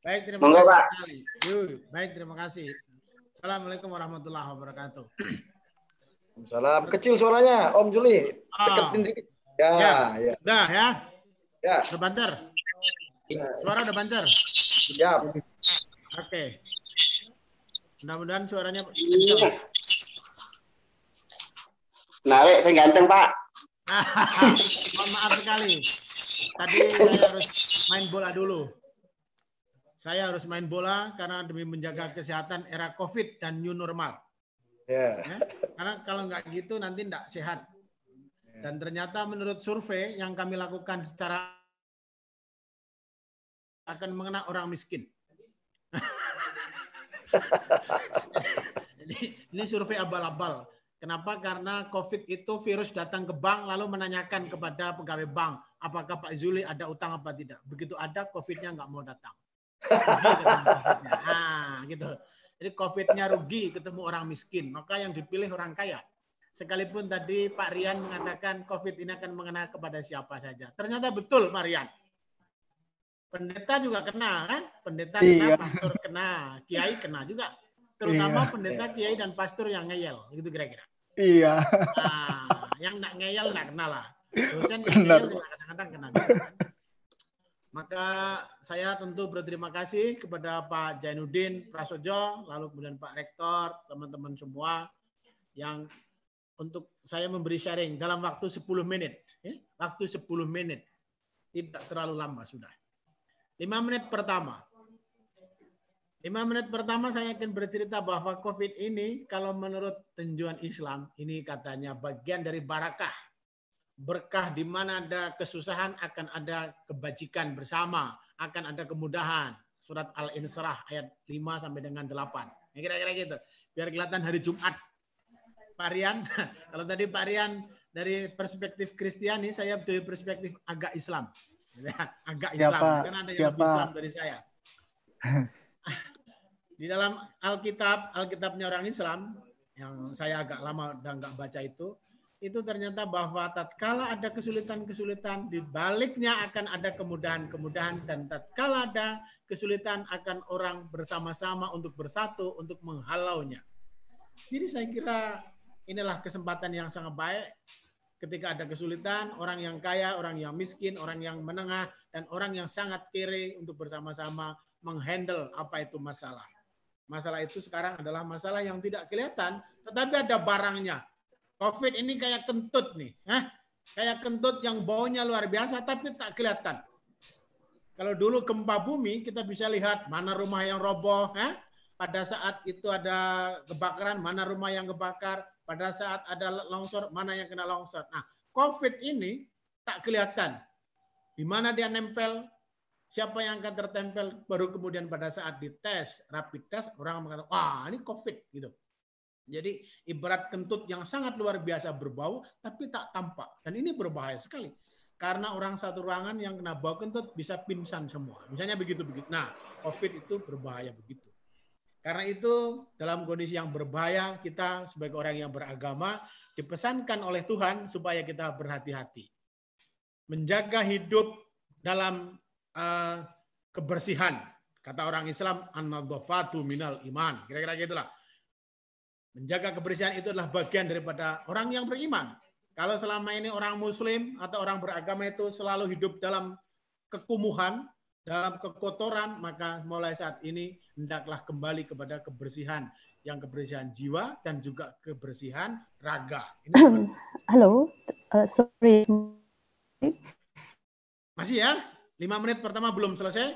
Baik, terima Monggo, kasih. Pak. Yuh, baik, terima kasih. Assalamualaikum warahmatullahi wabarakatuh. Salam kecil suaranya, Om Juli. Ah. Deketin dikit. Ya, ya. ya. Udah ya. Ya. Udah banter. Suara udah banter. Siap. Oke. Okay. Mudah-mudahan suaranya. Iya. Narik saya ganteng, Pak. Mohon maaf sekali. Tadi saya harus main bola dulu saya harus main bola karena demi menjaga iya. kesehatan era COVID dan new normal. Yeah. Ya, karena kalau nggak gitu nanti nggak sehat. Iya. Dan ternyata menurut survei yang kami lakukan secara akan mengena orang miskin. ini, ini survei abal-abal. Kenapa? Karena COVID itu virus datang ke bank lalu menanyakan iya. kepada pegawai bank apakah Pak Zuli ada utang apa tidak. Begitu ada COVID-nya nggak mau datang nah, gitu. Jadi COVID-nya rugi ketemu orang miskin, maka yang dipilih orang kaya. Sekalipun tadi Pak Rian mengatakan COVID ini akan mengenal kepada siapa saja. Ternyata betul Pak Rian. Pendeta juga kena kan? Pendeta iya. kena, pastor kena, kiai kena juga. Terutama iya, pendeta, iya. kiai, dan pastor yang ngeyel. Gitu kira-kira. Iya. Nah, yang nak ngeyel, nak kenal lah. Dosen yang ngeyel kadang-kadang kena. Juga, kan? Maka saya tentu berterima kasih kepada Pak Jainuddin Prasojo, lalu kemudian Pak Rektor, teman-teman semua yang untuk saya memberi sharing dalam waktu 10 menit. Ya. Waktu 10 menit. Tidak terlalu lama sudah. 5 menit pertama. 5 menit pertama saya akan bercerita bahwa COVID ini kalau menurut tujuan Islam, ini katanya bagian dari barakah berkah di mana ada kesusahan akan ada kebajikan bersama, akan ada kemudahan. Surat Al-Insrah ayat 5 sampai dengan 8. Ya, kira-kira gitu. Biar kelihatan hari Jumat. Pak Rian, kalau tadi Pak Rian dari perspektif Kristiani, saya dari perspektif agak Islam. Ya, agak siapa, ya, Islam, kan ada yang siapa? Islam dari saya. Di dalam Alkitab, Alkitabnya orang Islam, yang saya agak lama udah nggak baca itu, itu ternyata bahwa tatkala ada kesulitan-kesulitan di baliknya akan ada kemudahan-kemudahan dan tatkala ada kesulitan akan orang bersama-sama untuk bersatu untuk menghalaunya. Jadi saya kira inilah kesempatan yang sangat baik ketika ada kesulitan orang yang kaya, orang yang miskin, orang yang menengah dan orang yang sangat kiri untuk bersama-sama menghandle apa itu masalah. Masalah itu sekarang adalah masalah yang tidak kelihatan, tetapi ada barangnya, COVID ini kayak kentut nih. eh? Kayak kentut yang baunya luar biasa tapi tak kelihatan. Kalau dulu gempa bumi kita bisa lihat mana rumah yang roboh. eh? Pada saat itu ada kebakaran, mana rumah yang kebakar. Pada saat ada longsor, mana yang kena longsor. Nah, COVID ini tak kelihatan. Di mana dia nempel, siapa yang akan tertempel, baru kemudian pada saat dites, rapid test, orang mengatakan, wah ini COVID. gitu. Jadi ibarat kentut yang sangat luar biasa berbau tapi tak tampak. Dan ini berbahaya sekali. Karena orang satu ruangan yang kena bau kentut bisa pingsan semua. Misalnya begitu-begitu. Nah, COVID itu berbahaya begitu. Karena itu dalam kondisi yang berbahaya kita sebagai orang yang beragama dipesankan oleh Tuhan supaya kita berhati-hati. Menjaga hidup dalam uh, kebersihan. Kata orang Islam, an minal iman. Kira-kira gitulah. -kira Menjaga kebersihan itu adalah bagian daripada orang yang beriman. Kalau selama ini orang muslim atau orang beragama itu selalu hidup dalam kekumuhan, dalam kekotoran, maka mulai saat ini hendaklah kembali kepada kebersihan, yang kebersihan jiwa dan juga kebersihan raga. Ini Halo, uh, sorry. Masih ya? Lima menit pertama belum selesai.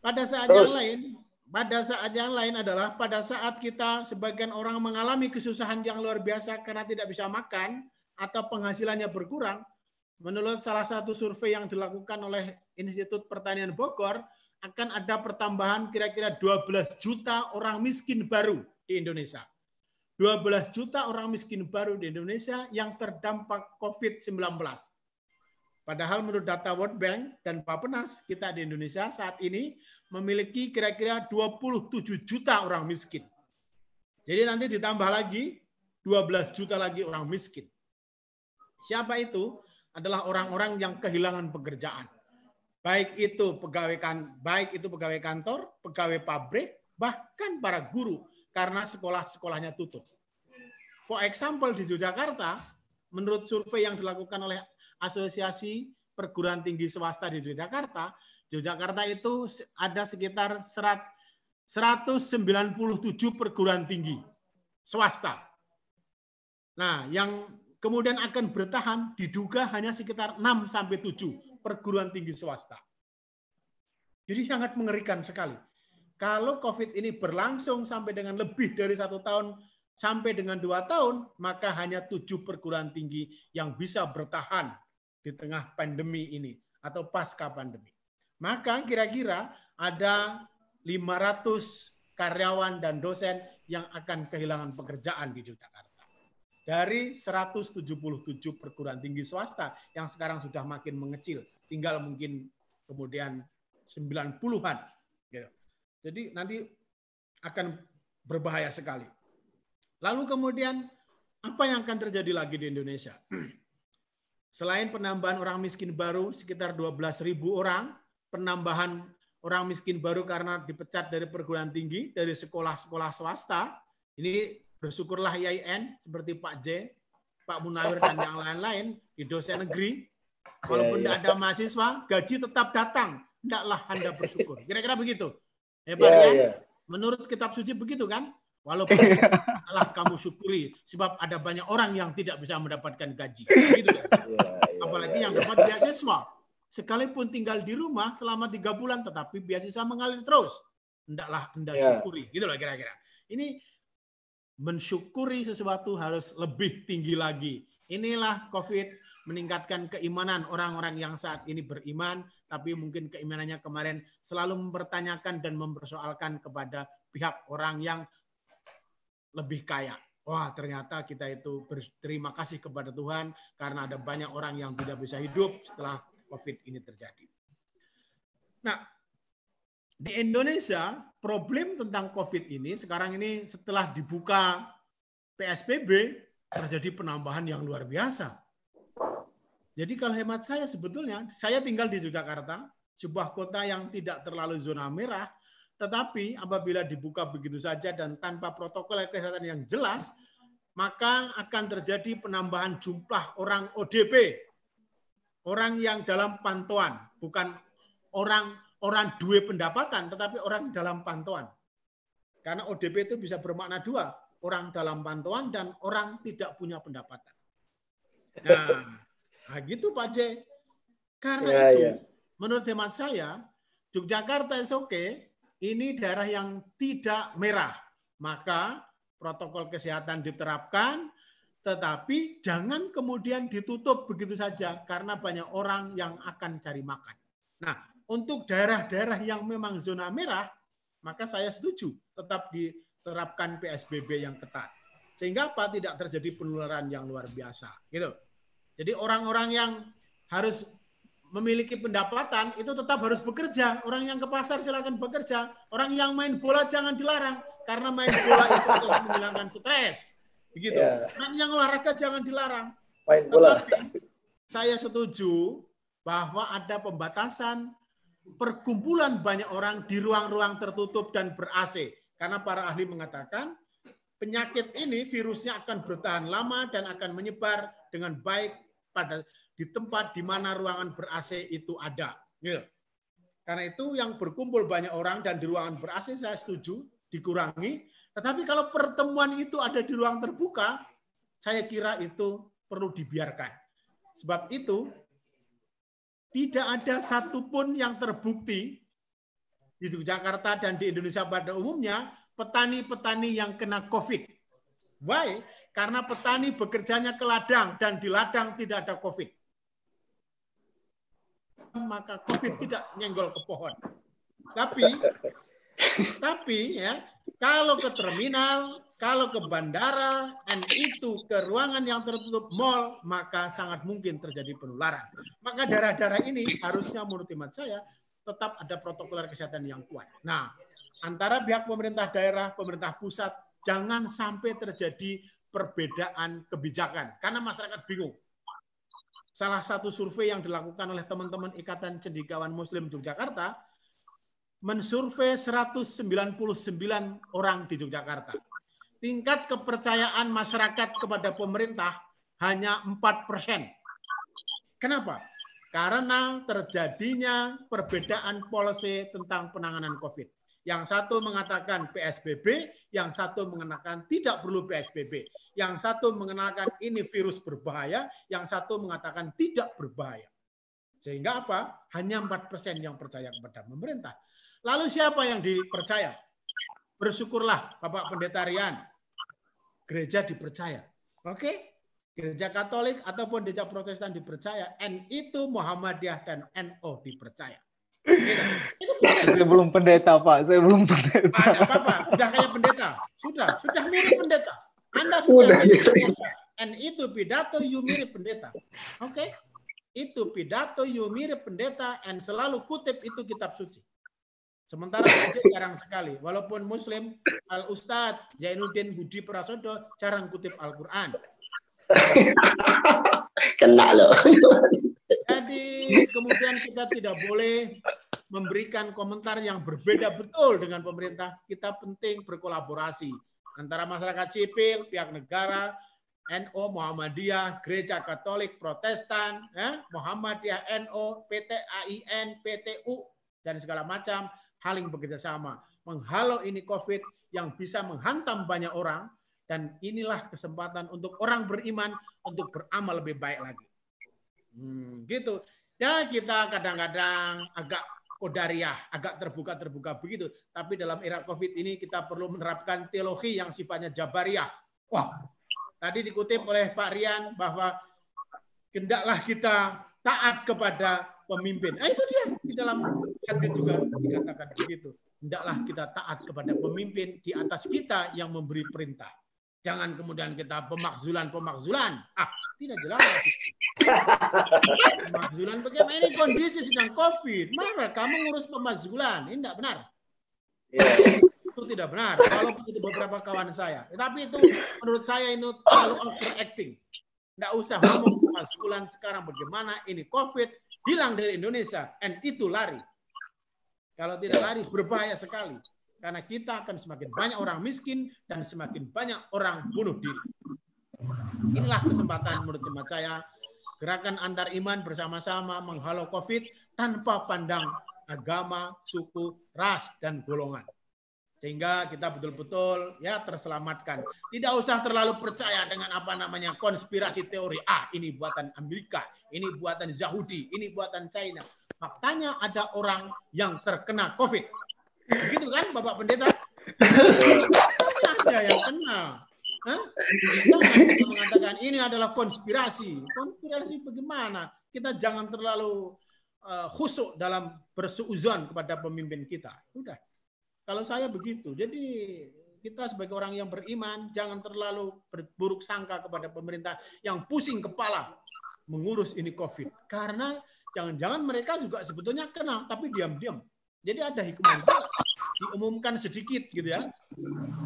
Pada saat Terus. yang lain, pada saat yang lain adalah pada saat kita sebagian orang mengalami kesusahan yang luar biasa karena tidak bisa makan atau penghasilannya berkurang, menurut salah satu survei yang dilakukan oleh Institut Pertanian Bogor, akan ada pertambahan kira-kira 12 juta orang miskin baru di Indonesia. 12 juta orang miskin baru di Indonesia yang terdampak COVID-19 Padahal menurut data World Bank dan Bapenas, kita di Indonesia saat ini memiliki kira-kira 27 juta orang miskin. Jadi nanti ditambah lagi 12 juta lagi orang miskin. Siapa itu? Adalah orang-orang yang kehilangan pekerjaan. Baik itu pegawai kan, baik itu pegawai kantor, pegawai pabrik, bahkan para guru karena sekolah-sekolahnya tutup. For example di Yogyakarta, menurut survei yang dilakukan oleh asosiasi perguruan tinggi swasta di Yogyakarta, Yogyakarta itu ada sekitar 197 perguruan tinggi swasta. Nah, yang kemudian akan bertahan diduga hanya sekitar 6 sampai 7 perguruan tinggi swasta. Jadi sangat mengerikan sekali. Kalau COVID ini berlangsung sampai dengan lebih dari satu tahun sampai dengan dua tahun, maka hanya tujuh perguruan tinggi yang bisa bertahan di tengah pandemi ini atau pasca pandemi. Maka kira-kira ada 500 karyawan dan dosen yang akan kehilangan pekerjaan di Yogyakarta Dari 177 perguruan tinggi swasta yang sekarang sudah makin mengecil, tinggal mungkin kemudian 90-an. Gitu. Jadi nanti akan berbahaya sekali. Lalu kemudian apa yang akan terjadi lagi di Indonesia? Selain penambahan orang miskin baru sekitar 12.000 orang, penambahan orang miskin baru karena dipecat dari perguruan tinggi, dari sekolah-sekolah swasta, ini bersyukurlah IAIN seperti Pak J, Pak Munawir dan yang lain-lain di dosen negeri. Walaupun iya, iya. tidak ada mahasiswa, gaji tetap datang. Tidaklah Anda bersyukur. Kira-kira begitu. ya, ya? Menurut kitab suci begitu kan? Walaupun iya. salah kamu syukuri sebab ada banyak orang yang tidak bisa mendapatkan gaji. Gitu kan? Iya, iya, Apalagi yang dapat beasiswa. Sekalipun tinggal di rumah selama tiga bulan, tetapi beasiswa mengalir terus. Hendaklah Anda syukuri. Gitu lah kira-kira. Ini mensyukuri sesuatu harus lebih tinggi lagi. Inilah COVID meningkatkan keimanan orang-orang yang saat ini beriman, tapi mungkin keimanannya kemarin selalu mempertanyakan dan mempersoalkan kepada pihak orang yang lebih kaya. Wah, ternyata kita itu berterima kasih kepada Tuhan karena ada banyak orang yang tidak bisa hidup setelah COVID ini terjadi. Nah, di Indonesia problem tentang COVID ini sekarang ini setelah dibuka PSBB terjadi penambahan yang luar biasa. Jadi kalau hemat saya sebetulnya saya tinggal di Yogyakarta, sebuah kota yang tidak terlalu zona merah, tetapi apabila dibuka begitu saja dan tanpa protokol kesehatan yang jelas, maka akan terjadi penambahan jumlah orang ODP. Orang yang dalam pantauan, bukan orang orang dua pendapatan, tetapi orang dalam pantauan. Karena ODP itu bisa bermakna dua, orang dalam pantauan dan orang tidak punya pendapatan. Nah, nah gitu Pak J. Karena ya, itu, ya. menurut hemat saya, Yogyakarta is okay, ini daerah yang tidak merah. Maka protokol kesehatan diterapkan, tetapi jangan kemudian ditutup begitu saja karena banyak orang yang akan cari makan. Nah, untuk daerah-daerah yang memang zona merah, maka saya setuju tetap diterapkan PSBB yang ketat. Sehingga apa? Tidak terjadi penularan yang luar biasa. Gitu. Jadi orang-orang yang harus memiliki pendapatan itu tetap harus bekerja. Orang yang ke pasar silakan bekerja. Orang yang main bola jangan dilarang karena main bola itu telah menghilangkan stres. Begitu. Yeah. Orang yang olahraga jangan dilarang. Main bola. saya setuju bahwa ada pembatasan perkumpulan banyak orang di ruang-ruang tertutup dan ber-AC. Karena para ahli mengatakan penyakit ini virusnya akan bertahan lama dan akan menyebar dengan baik pada di tempat di mana ruangan ber-AC itu ada. Ya. Karena itu yang berkumpul banyak orang dan di ruangan ber-AC saya setuju dikurangi. Tetapi kalau pertemuan itu ada di ruang terbuka, saya kira itu perlu dibiarkan. Sebab itu tidak ada satupun yang terbukti di Jakarta dan di Indonesia pada umumnya petani-petani yang kena COVID. Why? Karena petani bekerjanya ke ladang dan di ladang tidak ada COVID maka COVID tidak nyenggol ke pohon. Tapi tapi ya, kalau ke terminal, kalau ke bandara, dan itu ke ruangan yang tertutup mall, maka sangat mungkin terjadi penularan. Maka daerah-daerah ini harusnya menurut hemat saya tetap ada protokol kesehatan yang kuat. Nah, antara pihak pemerintah daerah, pemerintah pusat, jangan sampai terjadi perbedaan kebijakan. Karena masyarakat bingung salah satu survei yang dilakukan oleh teman-teman Ikatan Cendikawan Muslim Yogyakarta mensurvei 199 orang di Yogyakarta. Tingkat kepercayaan masyarakat kepada pemerintah hanya 4 persen. Kenapa? Karena terjadinya perbedaan polisi tentang penanganan COVID. Yang satu mengatakan PSBB, yang satu mengenakan tidak perlu PSBB. Yang satu mengenakan ini virus berbahaya, yang satu mengatakan tidak berbahaya. Sehingga apa? Hanya 4% yang percaya kepada pemerintah. Lalu siapa yang dipercaya? Bersyukurlah Bapak Pendeta Rian. Gereja dipercaya. Oke? Gereja Katolik ataupun gereja Protestan dipercaya. N itu Muhammadiyah dan NO dipercaya saya belum pendeta Pak, saya belum pendeta. Ada apa-apa, sudah kayak pendeta, sudah, sudah mirip pendeta. Anda sudah, mirip pendeta. and itu pidato you mirip pendeta, oke? Okay? Itu pidato you mirip pendeta, and selalu kutip itu kitab suci. Sementara PJ jarang sekali. Walaupun Muslim, Al Ustadz Jainuddin Budi Prasodo jarang kutip Al Quran. Kena loh. Jadi kemudian kita tidak boleh memberikan komentar yang berbeda betul dengan pemerintah, kita penting berkolaborasi antara masyarakat sipil, pihak negara, NO, Muhammadiyah, Gereja Katolik, Protestan, ya, Muhammadiyah, NO, PT AIN, PTU, dan segala macam saling bekerja sama. Menghalau ini COVID yang bisa menghantam banyak orang, dan inilah kesempatan untuk orang beriman untuk beramal lebih baik lagi. Hmm, gitu. Ya kita kadang-kadang agak kodariah, agak terbuka-terbuka begitu. Tapi dalam era COVID ini kita perlu menerapkan teologi yang sifatnya jabariah. Wah, tadi dikutip oleh Pak Rian bahwa hendaklah kita taat kepada pemimpin. Nah, itu dia di dalam hati juga dikatakan begitu. Hendaklah kita taat kepada pemimpin di atas kita yang memberi perintah. Jangan kemudian kita pemakzulan-pemakzulan. Ah, tidak jelas pemazulan bagaimana ini kondisi sedang covid marah kamu ngurus pemazulan ini tidak benar yeah. itu tidak benar kalau itu beberapa kawan saya tapi itu menurut saya itu terlalu overacting tidak usah ngomong pemazulan sekarang bagaimana ini covid hilang dari Indonesia and itu lari kalau tidak iya. lari berbahaya sekali karena kita akan semakin banyak orang miskin dan semakin banyak orang bunuh diri. Inilah kesempatan menurut hemat saya gerakan antar iman bersama-sama menghalau COVID tanpa pandang agama, suku, ras, dan golongan. Sehingga kita betul-betul ya terselamatkan. Tidak usah terlalu percaya dengan apa namanya konspirasi teori. Ah, ini buatan Amerika, ini buatan Yahudi, ini buatan China. Faktanya ada orang yang terkena COVID. Begitu kan Bapak Pendeta? Ada yang kena Hah? mengatakan ini adalah konspirasi. Konspirasi bagaimana? Kita jangan terlalu uh, khusuk dalam bersuuzon kepada pemimpin kita. Sudah. Kalau saya begitu. Jadi kita sebagai orang yang beriman jangan terlalu buruk sangka kepada pemerintah yang pusing kepala mengurus ini COVID. Karena jangan-jangan mereka juga sebetulnya kena tapi diam-diam. Jadi ada hikmah diumumkan sedikit gitu ya.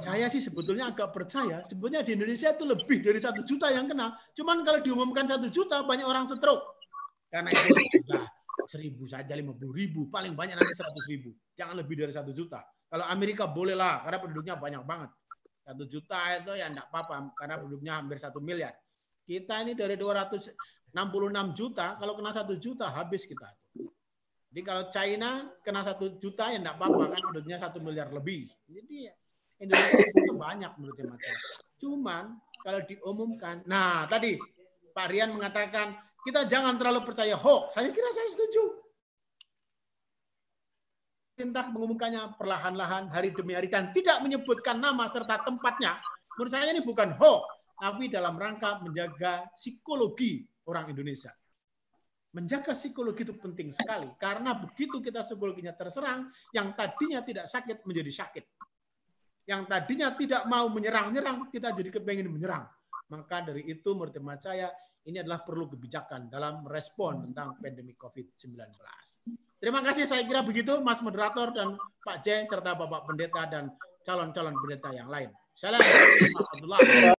Saya sih sebetulnya agak percaya, sebetulnya di Indonesia itu lebih dari satu juta yang kena. Cuman kalau diumumkan satu juta, banyak orang stroke. Karena itu sudah seribu saja, lima puluh ribu, paling banyak nanti seratus ribu. Jangan lebih dari satu juta. Kalau Amerika bolehlah, karena penduduknya banyak banget. Satu juta itu ya enggak apa-apa, karena penduduknya hampir satu miliar. Kita ini dari 266 juta, kalau kena satu juta habis kita. Jadi kalau China kena satu juta ya enggak apa-apa kan penduduknya satu miliar lebih. Jadi Indonesia itu kan banyak menurut macam. Cuman kalau diumumkan, nah tadi Pak Rian mengatakan kita jangan terlalu percaya hoax. Saya kira saya setuju. Perintah mengumumkannya perlahan-lahan hari demi hari dan tidak menyebutkan nama serta tempatnya. Menurut saya ini bukan hoax, tapi dalam rangka menjaga psikologi orang Indonesia. Menjaga psikologi itu penting sekali karena begitu kita psikologinya terserang, yang tadinya tidak sakit menjadi sakit. Yang tadinya tidak mau menyerang-nyerang, kita jadi kepengen menyerang. Maka dari itu menurut teman saya ini adalah perlu kebijakan dalam merespon tentang pandemi COVID-19. Terima kasih saya kira begitu Mas Moderator dan Pak J serta Bapak Pendeta dan calon-calon pendeta yang lain. Salam.